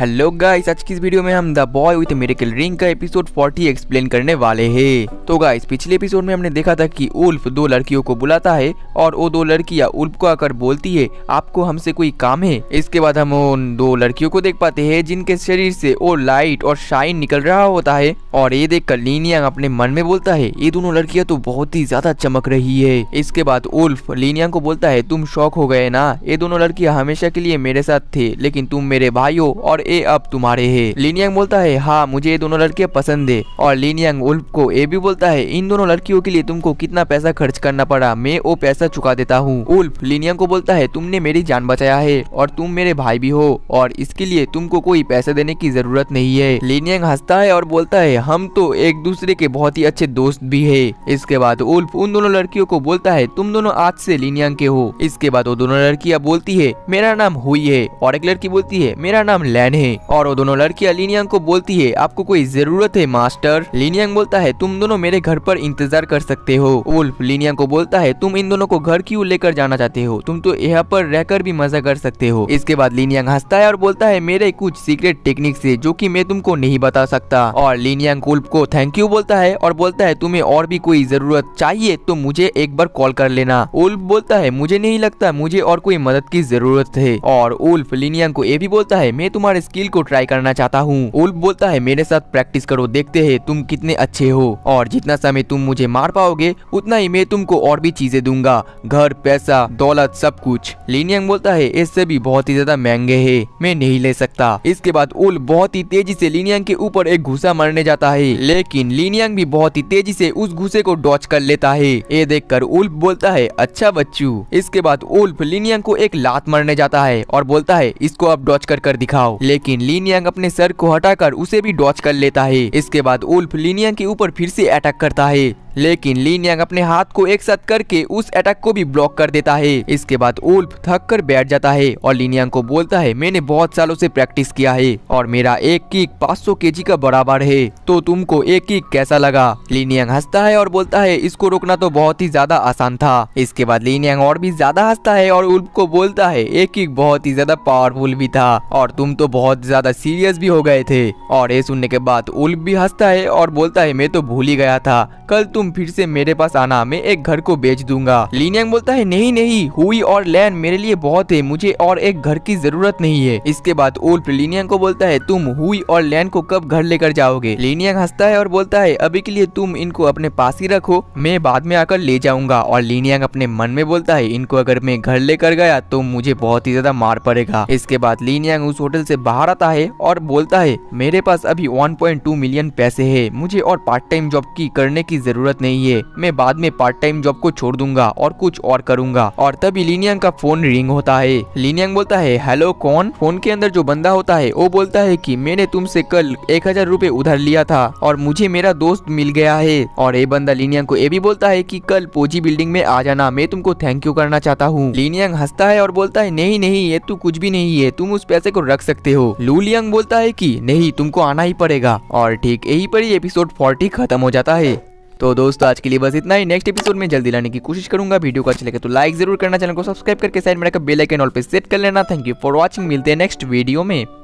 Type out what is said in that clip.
hello guys आज की इस वीडियो में हम the boy with miracle ring का एपिसोड 40 एक्सप्लेन करने वाले हैं तो गाइस पिछले एपिसोड में हमने देखा था कि उल्फ दो लड़कियों को बुलाता है और वो दो लड़कियां उल्फ को आकर बोलती है आपको हमसे कोई काम है इसके बाद हम उन दो लड़कियों को देख पाते हैं जिनके शरीर से वो लाइट और शाइन निकल रहा होता है और ये देख कर लीनियांग अपने मन में बोलता है ये दोनों लड़कियाँ तो बहुत ही ज्यादा चमक रही है इसके बाद उल्फ लीनियांग को बोलता है तुम शौक हो गए ना ये दोनों लड़कियाँ हमेशा के लिए मेरे साथ थे लेकिन तुम मेरे भाई हो और ए अब तुम्हारे है लिनियंग बोलता है हाँ मुझे ये दोनों लड़के पसंद है और लिनियंग उल्फ को ए भी बोलता है इन दोनों लड़कियों के लिए तुमको कितना पैसा खर्च करना पड़ा मैं वो पैसा चुका देता हूँ उल्फ लिनियंग को बोलता है तुमने मेरी जान बचाया है और तुम मेरे भाई भी हो और इसके लिए तुमको कोई पैसा देने की जरूरत नहीं है लिनियंग हंसता है और बोलता है हम तो एक दूसरे के बहुत ही अच्छे दोस्त भी है इसके बाद उल्फ उन दोनों लड़कियों को बोलता है तुम दोनों आज से लिनियंग के हो इसके बाद वो दोनों लड़कियां बोलती है मेरा नाम हुई है और एक लड़की बोलती है मेरा नाम लैन है और वो दोनों लड़की लिनियांग को बोलती है आपको कोई जरूरत है मास्टर लिनियांग बोलता है तुम दोनों मेरे घर पर इंतजार कर सकते हो वुल्फ लिनियांग को बोलता है तुम इन दोनों को घर क्यों लेकर जाना चाहते हो तुम तो यहाँ पर रहकर भी मजा कर सकते हो इसके बाद लिनियांग हंसता है और बोलता है मेरे कुछ सीक्रेट टेक्निक से जो की मैं तुमको नहीं बता सकता और लिनियांग वुल्फ को थैंक यू बोलता है और बोलता है तुम्हें और भी कोई जरूरत चाहिए तो मुझे एक बार कॉल कर लेना उल्फ बोलता है मुझे नहीं लगता मुझे और कोई मदद की जरूरत है और उल्फ लिनियांग को ये भी बोलता है मैं तुम्हारे स्किल को ट्राई करना चाहता हूँ उल्प बोलता है मेरे साथ प्रैक्टिस करो देखते है तुम कितने अच्छे हो और जितना समय तुम मुझे मार पाओगे उतना ही मैं तुमको और भी चीजें दूंगा घर पैसा दौलत सब कुछ लिनियंग बोलता है इससे भी बहुत ही ज्यादा महंगे है मैं नहीं ले सकता इसके बाद उल बहुत ही तेजी से लिनियंग के ऊपर एक घुसा मरने जाता है लेकिन लिनियंग भी बहुत ही तेजी से उस घुसे को डॉच कर लेता है ये देखकर उल्फ बोलता है अच्छा बच्चू इसके बाद उल्फ लिनियंग को एक लात मरने जाता है और बोलता है इसको अब डॉच कर कर दिखाओ लेकिन लेकिन लिनियंग अपने सर को हटाकर उसे भी डॉच कर लेता है इसके बाद उल्फ लिनियंग के ऊपर फिर से अटैक करता है लेकिन लीन यांग अपने हाथ को एक साथ करके उस अटैक को भी ब्लॉक कर देता है इसके बाद उल्फ थक कर बैठ जाता है और लीन यांग को बोलता है मैंने बहुत सालों से प्रैक्टिस किया है और मेरा एक किक 500 जी का बराबर है तो तुमको एक किक कैसा लगा लीन यांग हंसता है और बोलता है इसको रोकना तो बहुत ही ज्यादा आसान था इसके बाद लीन यांग और भी ज्यादा हंसता है और उल्फ को बोलता है एक किक बहुत ही ज्यादा पावरफुल भी था और तुम तो बहुत ज्यादा सीरियस भी हो गए थे और ये सुनने के बाद उल्फ भी हंसता है और बोलता है मैं तो भूल ही गया था कल तुम तुम फिर से मेरे पास आना मैं एक घर को बेच दूंगा लीनियंग बोलता है नहीं नहीं हुई और लैन मेरे लिए बहुत है मुझे और एक घर की जरूरत नहीं है इसके बाद उल्फ लिनियांग को बोलता है तुम हुई और लैन को कब घर लेकर जाओगे लीनियंग हंसता है और बोलता है अभी के लिए तुम इनको अपने पास ही रखो मैं बाद में आकर ले जाऊंगा और लिनियंग अपने मन में बोलता है इनको अगर मैं घर लेकर गया तो मुझे बहुत ही ज्यादा मार पड़ेगा इसके बाद लिनियांग उस होटल से बाहर आता है और बोलता है मेरे पास अभी 1.2 मिलियन पैसे है मुझे और पार्ट टाइम जॉब की करने की जरूरत जरूरत नहीं है मैं बाद में पार्ट टाइम जॉब को छोड़ दूंगा और कुछ और करूंगा और तभी लिनियंग का फोन रिंग होता है लिनियंग बोलता है हेलो कौन फोन के अंदर जो बंदा होता है वो बोलता है की मैंने तुमसे कल एक हजार रूपए उधर लिया था और मुझे मेरा दोस्त मिल गया है और ये बंदा लिनियंग को ये भी बोलता है की कल पोजी बिल्डिंग में आ जाना मैं तुमको थैंक यू करना चाहता हूँ लिनियंग हंसता है और बोलता है नहीं नहीं ये तू तो कुछ भी नहीं है तुम उस पैसे को रख सकते हो लूलियंग बोलता है की नहीं तुमको आना ही पड़ेगा और ठीक यही पर ही एपिसोड फोर्टी खत्म हो जाता है तो दोस्तों आज के लिए बस इतना ही नेक्स्ट एपिसोड में जल्दी लाने की कोशिश करूंगा वीडियो को अच्छा लगे तो लाइक जरूर करना चैनल को सब्सक्राइब करके साइड में बेल आइकन ऑल पे सेट कर लेना थैंक यू फॉर वॉचिंग मिलते हैं नेक्स्ट वीडियो में